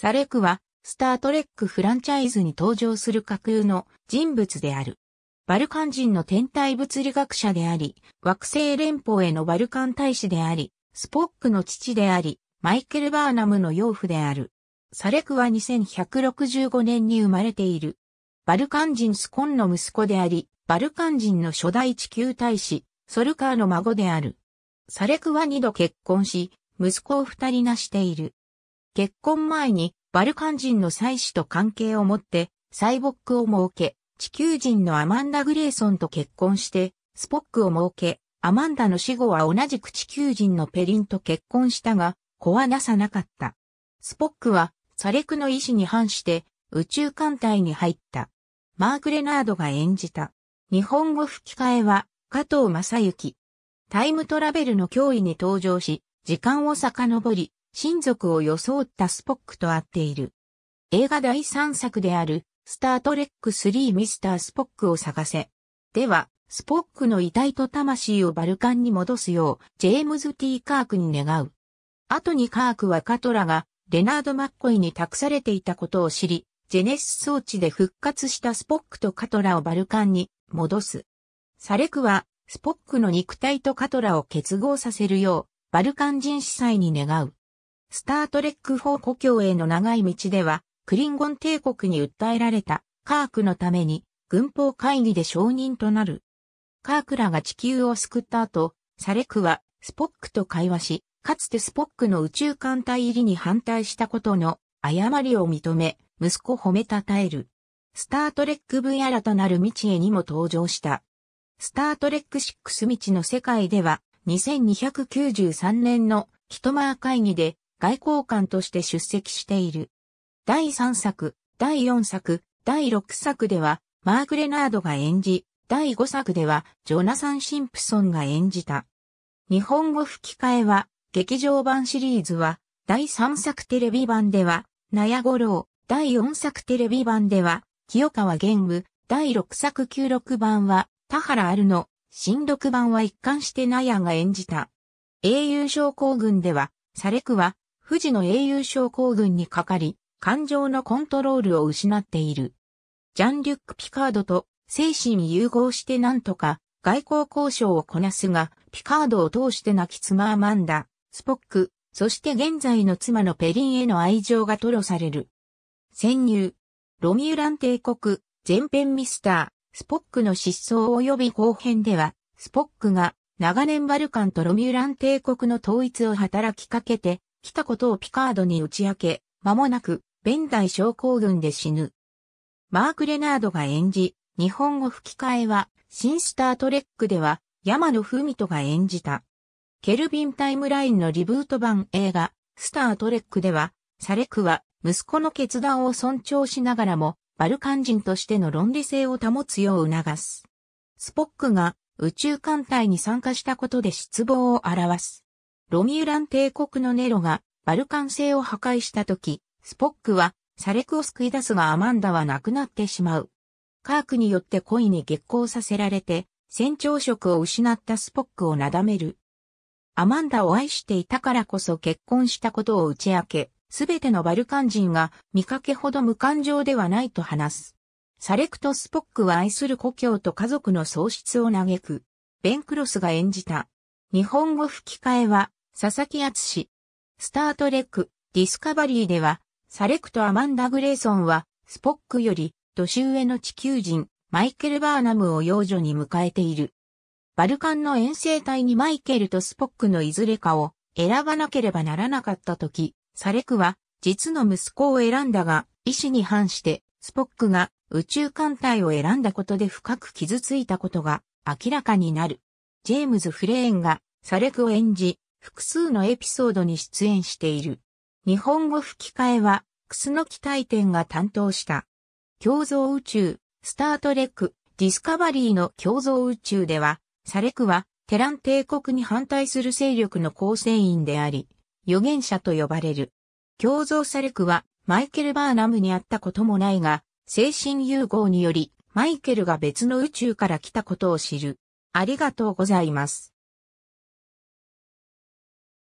サレクは、スタートレックフランチャイズに登場する架空の人物である。バルカン人の天体物理学者であり、惑星連邦へのバルカン大使であり、スポックの父であり、マイケル・バーナムの養父である。サレクは2165年に生まれている。バルカン人スコンの息子であり、バルカン人の初代地球大使、ソルカーの孫である。サレクは二度結婚し、息子を二人なしている。結婚前にバルカン人の妻子と関係を持って、サイボックを設け、地球人のアマンダ・グレーソンと結婚して、スポックを設け、アマンダの死後は同じく地球人のペリンと結婚したが、子はなさなかった。スポックは、サレクの意志に反して、宇宙艦隊に入った。マーク・レナードが演じた。日本語吹き替えは、加藤正幸。タイムトラベルの脅威に登場し、時間を遡り、親族を装ったスポックと会っている。映画第3作である、スタートレック3ミスタースポックを探せ。では、スポックの遺体と魂をバルカンに戻すよう、ジェームズ・ T・ カークに願う。後にカークはカトラが、レナード・マッコイに託されていたことを知り、ジェネス装置で復活したスポックとカトラをバルカンに戻す。サレクは、スポックの肉体とカトラを結合させるよう、バルカン人司祭に願う。スタートレック4故郷への長い道では、クリンゴン帝国に訴えられたカークのために軍法会議で承認となる。カークらが地球を救った後、サレクはスポックと会話し、かつてスポックの宇宙艦隊入りに反対したことの誤りを認め、息子褒めたたえる。スタートレック V 新たなる道へにも登場した。スタートレック6道の世界では、2293年のキトマー会議で外交官として出席している。第3作、第4作、第6作では、マーク・レナードが演じ、第5作では、ジョナサン・シンプソンが演じた。日本語吹き替えは、劇場版シリーズは、第3作テレビ版では、ナヤゴロウ、第4作テレビ版では、清川玄武、第6作9。6版は、田原あるの、新6版は一貫してナヤが演じた。英雄症候群では、サレクは、富士の英雄症候群にかかり、感情のコントロールを失っている。ジャン・リュック・ピカードと精神融合してなんとか外交交渉をこなすが、ピカードを通して泣き妻アマンダ、スポック、そして現在の妻のペリンへの愛情が吐露される。潜入。ロミュラン帝国、前編ミスター、スポックの失踪及び後編では、スポックが長年バルカンとロミュラン帝国の統一を働きかけて、来たことをピカードに打ち明け、間もなく、ベンダイ症候群で死ぬ。マーク・レナードが演じ、日本語吹き替えは、新スタートレックでは、山野文人が演じた。ケルビンタイムラインのリブート版映画、スタートレックでは、サレクは、息子の決断を尊重しながらも、バルカン人としての論理性を保つよう促す。スポックが宇宙艦隊に参加したことで失望を表す。ロミュラン帝国のネロがバルカン星を破壊した時、スポックはサレクを救い出すがアマンダは亡くなってしまう。カークによって恋に激行させられて、船長職を失ったスポックをなだめる。アマンダを愛していたからこそ結婚したことを打ち明け、すべてのバルカン人が見かけほど無感情ではないと話す。サレクとスポックは愛する故郷と家族の喪失を嘆く。ベンクロスが演じた。日本語吹き替えは佐々木厚スタートレック、ディスカバリーでは、サレクとアマンダ・グレイソンは、スポックより、年上の地球人、マイケル・バーナムを幼女に迎えている。バルカンの遠征隊にマイケルとスポックのいずれかを選ばなければならなかった時、サレクは実の息子を選んだが、意思に反してスポックが宇宙艦隊を選んだことで深く傷ついたことが明らかになる。ジェームズ・フレーンがサレクを演じ、複数のエピソードに出演している。日本語吹き替えは、ノキ大典が担当した。共造宇宙、スタートレック、ディスカバリーの共造宇宙では、サレクは、テラン帝国に反対する勢力の構成員であり、預言者と呼ばれる。共造サレクは、マイケル・バーナムに会ったこともないが、精神融合により、マイケルが別の宇宙から来たことを知る。ありがとうございます。